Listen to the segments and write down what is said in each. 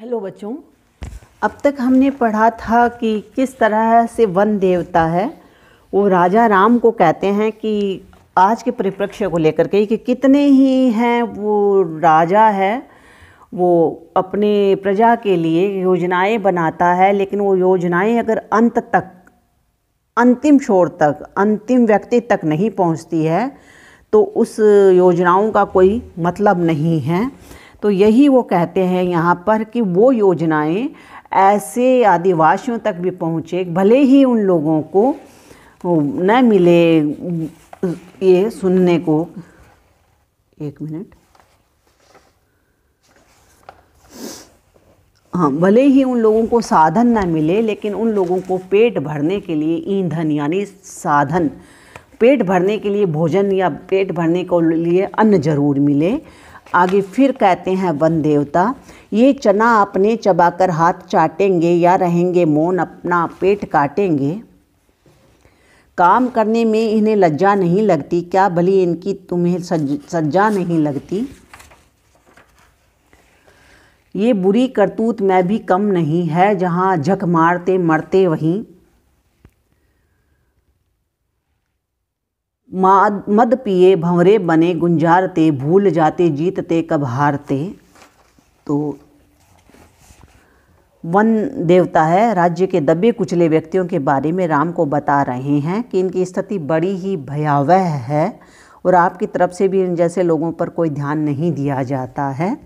hello बच्चों अब तक हमने पढ़ा था कि किस तरह से वन देवता है वो राजा राम को कहते हैं कि आज के परिप्रेक्ष्य को लेकर के कि कितने ही हैं वो राजा है वो अपने प्रजा के लिए योजनाएं बनाता है लेकिन वो योजनाएं अगर अंत तक अंतिम छोर तक अंतिम व्यक्ति तक नहीं पहुंचती है तो उस योजनाओं का कोई मतलब नहीं है तो यही वो कहते हैं यहाँ पर कि वो योजनाएं ऐसे आदिवासियों तक भी पहुँचे भले ही उन लोगों को न मिले ये सुनने को एक मिनट हाँ भले ही उन लोगों को साधन ना मिले लेकिन उन लोगों को पेट भरने के लिए ईंधन यानी साधन पेट भरने के लिए भोजन या पेट भरने के लिए अन्न जरूर मिले आगे फिर कहते हैं वन देवता ये चना अपने चबाकर हाथ चाटेंगे या रहेंगे मौन अपना पेट काटेंगे काम करने में इन्हें लज्जा नहीं लगती क्या भली इनकी तुम्हें सज, सज्जा नहीं लगती ये बुरी करतूत मैं भी कम नहीं है जहाँ झक मारते मरते वहीं माद मद पिए भंवरे बने गुंजारते भूल जाते जीतते कब हारते तो वन देवता है राज्य के दबे कुचले व्यक्तियों के बारे में राम को बता रहे हैं कि इनकी स्थिति बड़ी ही भयावह है और आपकी तरफ से भी इन जैसे लोगों पर कोई ध्यान नहीं दिया जाता है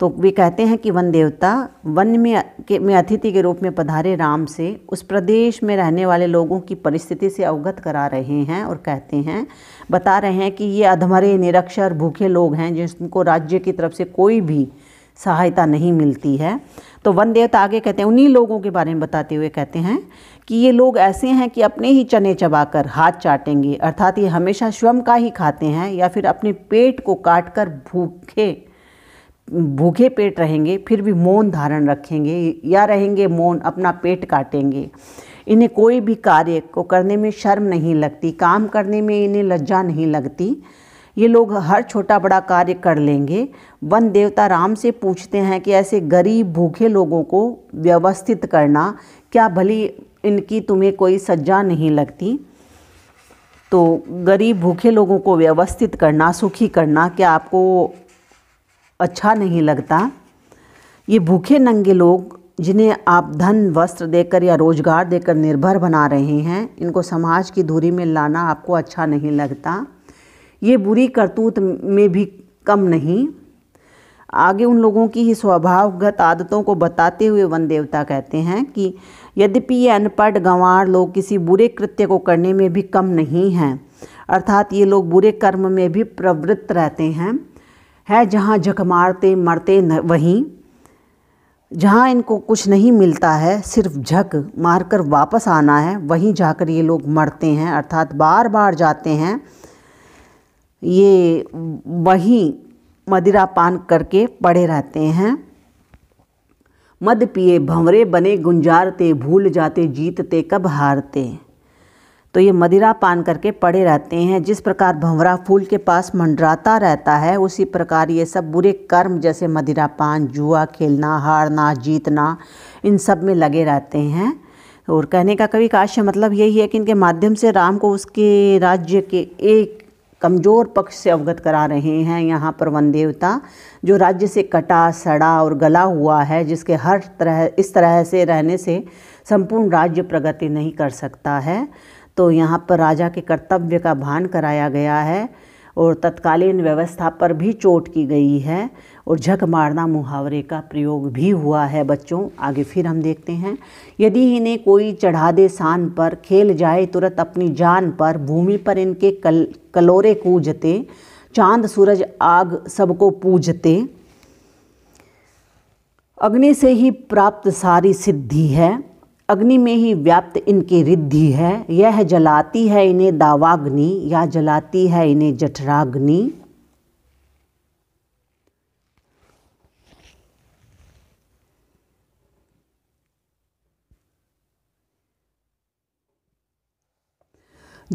तो वे कहते हैं कि वन देवता वन में के में अतिथि के रूप में पधारे राम से उस प्रदेश में रहने वाले लोगों की परिस्थिति से अवगत करा रहे हैं और कहते हैं बता रहे हैं कि ये अधमरे निरक्षर भूखे लोग हैं जिनको राज्य की तरफ से कोई भी सहायता नहीं मिलती है तो वन देवता आगे कहते हैं उन्हीं लोगों के बारे में बताते हुए कहते हैं कि ये लोग ऐसे हैं कि अपने ही चने चबाकर हाथ चाटेंगे अर्थात ये हमेशा स्वयं का ही खाते हैं या फिर अपने पेट को काट कर भूखे भूखे पेट रहेंगे फिर भी मौन धारण रखेंगे या रहेंगे मौन अपना पेट काटेंगे इन्हें कोई भी कार्य को करने में शर्म नहीं लगती काम करने में इन्हें लज्जा नहीं लगती ये लोग हर छोटा बड़ा कार्य कर लेंगे वन देवता राम से पूछते हैं कि ऐसे गरीब भूखे लोगों को व्यवस्थित करना क्या भली इनकी तुम्हें कोई सज्जा नहीं लगती तो गरीब भूखे लोगों को व्यवस्थित करना सुखी करना क्या आपको अच्छा नहीं लगता ये भूखे नंगे लोग जिन्हें आप धन वस्त्र देकर या रोजगार देकर निर्भर बना रहे हैं इनको समाज की धुरी में लाना आपको अच्छा नहीं लगता ये बुरी करतूत में भी कम नहीं आगे उन लोगों की ही स्वभावगत आदतों को बताते हुए वन देवता कहते हैं कि यद्यपि ये अनपढ़ गंवार लोग किसी बुरे कृत्य को करने में भी कम नहीं हैं अर्थात ये लोग बुरे कर्म में भी प्रवृत्त रहते हैं है जहाँ झक मारते मरते न वहीं जहाँ इनको कुछ नहीं मिलता है सिर्फ झक मारकर वापस आना है वहीं जाकर ये लोग मरते हैं अर्थात बार बार जाते हैं ये वहीं मदिरा पान करके पड़े रहते हैं मद पिए भंवरे बने गुंजारते भूल जाते जीतते कब हारते तो ये मदिरा पान करके पड़े रहते हैं जिस प्रकार भंवरा फूल के पास मंडराता रहता है उसी प्रकार ये सब बुरे कर्म जैसे मदिरा पान जुआ खेलना हारना जीतना इन सब में लगे रहते हैं और कहने का कवि काश्य मतलब यही है कि इनके माध्यम से राम को उसके राज्य के एक कमज़ोर पक्ष से अवगत करा रहे हैं यहाँ पर वन देवता जो राज्य से कटा सड़ा और गला हुआ है जिसके हर तरह इस तरह से रहने से संपूर्ण राज्य प्रगति नहीं कर सकता है तो यहाँ पर राजा के कर्तव्य का भान कराया गया है और तत्कालीन व्यवस्था पर भी चोट की गई है और झक मारना मुहावरे का प्रयोग भी हुआ है बच्चों आगे फिर हम देखते हैं यदि इन्हें कोई चढ़ा दे सान पर खेल जाए तुरंत अपनी जान पर भूमि पर इनके कल कलोरे कूजते चांद सूरज आग सबको पूजते अग्नि से ही प्राप्त सारी सिद्धि है अग्नि में ही व्याप्त इनकी रिद्धि है यह जलाती है इन्हें दावाग्नि या जलाती है इन्हें जठराग्नि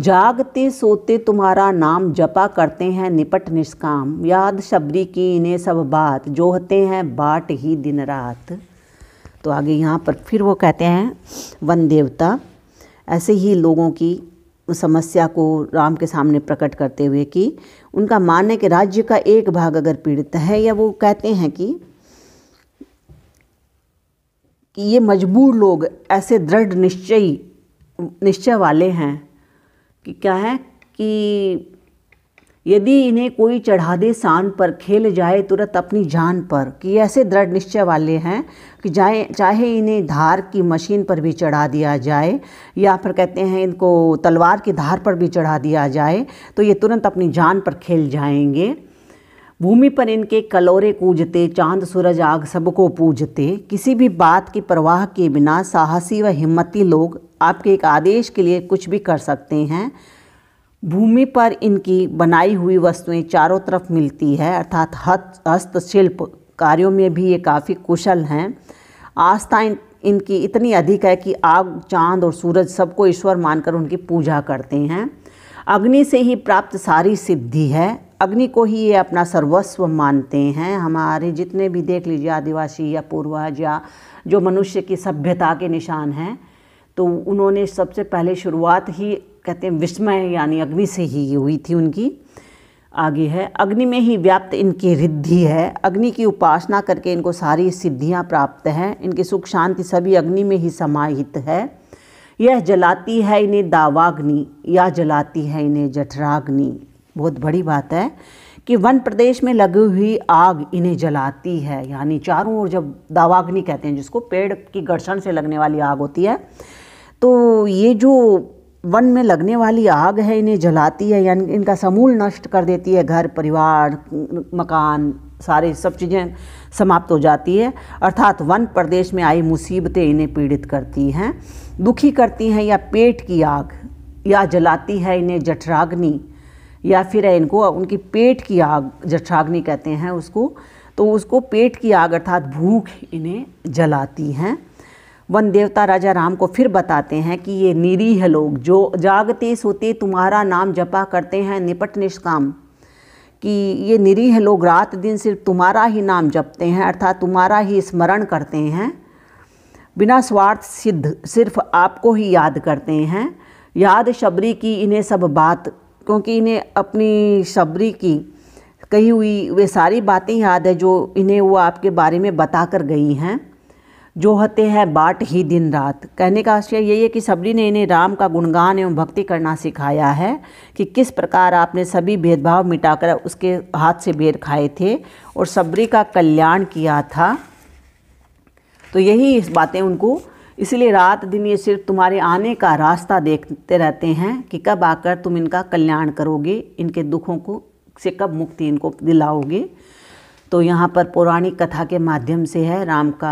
जागते सोते तुम्हारा नाम जपा करते हैं निपट निष्काम याद शबरी की इन्हें सब बात जोहते हैं बाट ही दिन रात तो आगे यहाँ पर फिर वो कहते हैं वन देवता ऐसे ही लोगों की समस्या को राम के सामने प्रकट करते हुए कि उनका मानने के राज्य का एक भाग अगर पीड़ित है या वो कहते हैं कि कि ये मजबूर लोग ऐसे दृढ़ निश्चय निश्चय वाले हैं कि क्या है कि यदि इन्हें कोई चढ़ा दे शान पर खेल जाए तुरंत अपनी जान पर कि ऐसे दृढ़ निश्चय वाले हैं कि जाए चाहे इन्हें धार की मशीन पर भी चढ़ा दिया जाए या फिर कहते हैं इनको तलवार की धार पर भी चढ़ा दिया जाए तो ये तुरंत अपनी जान पर खेल जाएंगे भूमि पर इनके कलोरे कूजते चांद सूरज आग सबको पूजते किसी भी बात की परवाह के बिना साहसी व हिम्मती लोग आपके एक आदेश के लिए कुछ भी कर सकते हैं भूमि पर इनकी बनाई हुई वस्तुएं चारों तरफ मिलती है अर्थात हस्तशिल्प कार्यों में भी ये काफ़ी कुशल हैं आस्था इन, इनकी इतनी अधिक है कि आग चांद और सूरज सबको ईश्वर मानकर उनकी पूजा करते हैं अग्नि से ही प्राप्त सारी सिद्धि है अग्नि को ही ये अपना सर्वस्व मानते हैं हमारे जितने भी देख लीजिए आदिवासी या पूर्वज या जो मनुष्य की सभ्यता के निशान हैं तो उन्होंने सबसे पहले शुरुआत ही कहते हैं विस्मय यानी अग्नि से ही हुई थी उनकी आगे है अग्नि में ही व्याप्त इनकी रिद्धि है अग्नि की उपासना करके इनको सारी सिद्धियां प्राप्त हैं इनकी सुख शांति सभी अग्नि में ही समाहित है यह जलाती है इन्हें दावाग्नि या जलाती है इन्हें जठराग्नि बहुत बड़ी बात है कि वन प्रदेश में लगी हुई आग इन्हें जलाती है यानी चारों ओर जब दावाग्नि कहते हैं जिसको पेड़ की घर्षण से लगने वाली आग होती है तो ये जो वन में लगने वाली आग है इन्हें जलाती है यानी इनका समूल नष्ट कर देती है घर परिवार मकान सारे सब चीज़ें समाप्त हो जाती है अर्थात वन प्रदेश में आई मुसीबतें इन्हें पीड़ित करती हैं दुखी करती हैं या पेट की आग या जलाती है इन्हें जठराग्नि या फिर इनको उनकी पेट की आग जठराग्नि कहते हैं उसको तो उसको पेट की आग अर्थात भूख इन्हें जलाती हैं वन देवता राजा राम को फिर बताते हैं कि ये निरीह लोग जो जागते सोते तुम्हारा नाम जपा करते हैं निपट निष्काम कि ये निरीह लोग रात दिन सिर्फ तुम्हारा ही नाम जपते हैं अर्थात तुम्हारा ही स्मरण करते हैं बिना स्वार्थ सिद्ध सिर्फ आपको ही याद करते हैं याद शबरी की इन्हें सब बात क्योंकि इन्हें अपनी शबरी की कही हुई वे सारी बातें याद है जो इन्हें वो आपके बारे में बता कर गई हैं जो होते हैं बाट ही दिन रात कहने का आशय यही है कि सबरी ने इन्हें राम का गुणगान एवं भक्ति करना सिखाया है कि किस प्रकार आपने सभी भेदभाव मिटाकर उसके हाथ से बेर खाए थे और सबरी का कल्याण किया था तो यही इस बातें उनको इसलिए रात दिन ये सिर्फ तुम्हारे आने का रास्ता देखते रहते हैं कि कब आकर तुम इनका कल्याण करोगे इनके दुखों को से कब मुक्ति इनको दिलाओगे तो यहाँ पर पौराणिक कथा के माध्यम से है राम का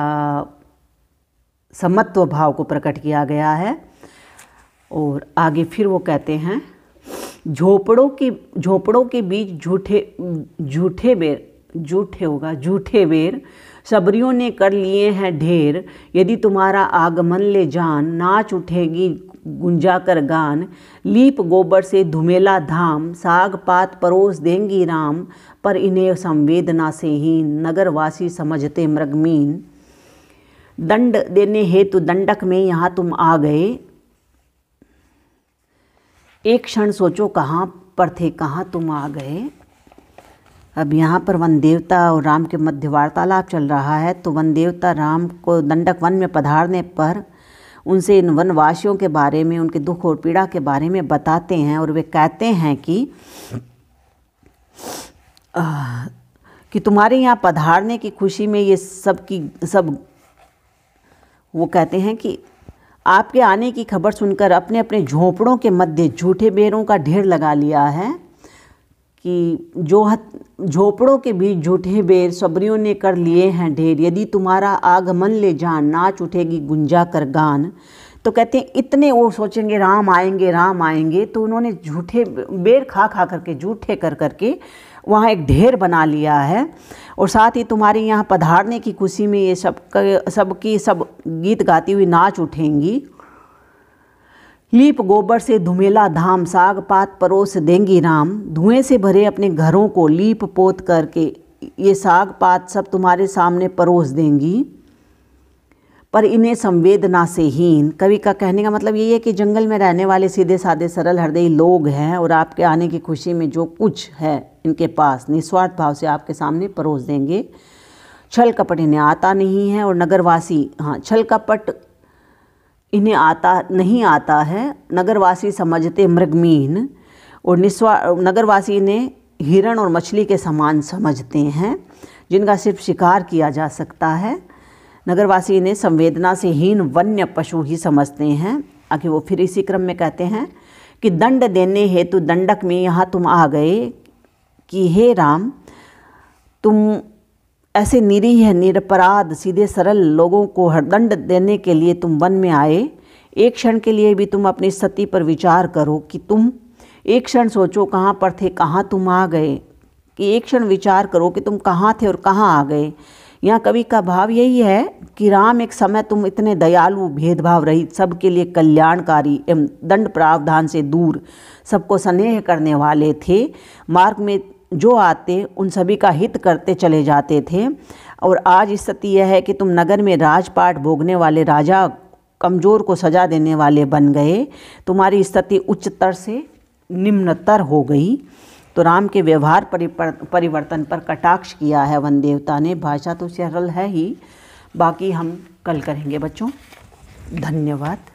समत्व भाव को प्रकट किया गया है और आगे फिर वो कहते हैं झोपड़ों की झोपड़ों के बीच झूठे झूठे बेर झूठे होगा झूठे बेर सबरियों ने कर लिए हैं ढेर यदि तुम्हारा आगमन ले जान नाच उठेगी गुंजा कर गान लीप गोबर से धुमेला धाम साग पात परोस देंगी राम पर इन्हें संवेदना से ही नगरवासी समझते मृगमीन दंड देने हेतु दंडक में यहाँ तुम आ गए एक क्षण सोचो कहाँ पर थे कहाँ तुम आ गए अब यहाँ पर वन देवता और राम के मध्य वार्तालाप चल रहा है तो वन देवता राम को दंडक वन में पधारने पर उनसे इन वनवासियों के बारे में उनके दुख और पीड़ा के बारे में बताते हैं और वे कहते हैं कि आ, कि तुम्हारे यहाँ पधारने की खुशी में ये सब की सब वो कहते हैं कि आपके आने की खबर सुनकर अपने अपने झोपड़ों के मध्य झूठे बेरों का ढेर लगा लिया है कि जो झोपड़ों के बीच झूठे बेर सबरियों ने कर लिए हैं ढेर यदि तुम्हारा आगमन ले जान नाच उठेगी गुंजा कर गान तो कहते हैं इतने वो सोचेंगे राम आएंगे राम आएंगे तो उन्होंने झूठे बेर खा खा करके झूठे कर करके वहाँ एक ढेर बना लिया है और साथ ही तुम्हारे यहाँ पधारने की खुशी में ये सब सबकी सब गीत गाती हुई नाच उठेंगी लीप गोबर से धुमेला धाम साग पात परोस देंगी राम धुएं से भरे अपने घरों को लीप पोत करके ये साग पात सब तुम्हारे सामने परोस देंगी पर इन्हें संवेदना से हीन कवि का कहने का मतलब यही है कि जंगल में रहने वाले सीधे साधे सरल हृदय लोग हैं और आपके आने की खुशी में जो कुछ है इनके पास निस्वार्थ भाव से आपके सामने परोस देंगे छल कपट इन्हें आता नहीं है और नगरवासी हाँ छल कपट इन्हें आता नहीं आता है नगरवासी समझते मृगमीन और निस्वा नगरवासी इन्हें हिरण और मछली के समान समझते हैं जिनका सिर्फ शिकार किया जा सकता है नगरवासी इन्हें संवेदना से हीन वन्य पशु ही समझते हैं आगे वो फिर इसी क्रम में कहते हैं कि दंड देने हेतु दंडक में यहाँ तुम आ गए कि हे राम तुम ऐसे निरीह निरपराध सीधे सरल लोगों को दंड देने के लिए तुम वन में आए एक क्षण के लिए भी तुम अपनी सती पर विचार करो कि तुम एक क्षण सोचो कहाँ पर थे कहाँ तुम आ गए कि एक क्षण विचार करो कि तुम कहाँ थे और कहाँ आ गए यहाँ कवि का भाव यही है कि राम एक समय तुम इतने दयालु भेदभाव रहित सबके लिए कल्याणकारी एवं दंड प्रावधान से दूर सबको स्नेह करने वाले थे मार्ग में जो आते उन सभी का हित करते चले जाते थे और आज स्थिति यह है कि तुम नगर में राजपाट भोगने वाले राजा कमज़ोर को सजा देने वाले बन गए तुम्हारी स्थिति उच्चतर से निम्नतर हो गई तो राम के व्यवहार परिवर्तन पर कटाक्ष किया है वन देवता ने भाषा तो सरल है ही बाकी हम कल करेंगे बच्चों धन्यवाद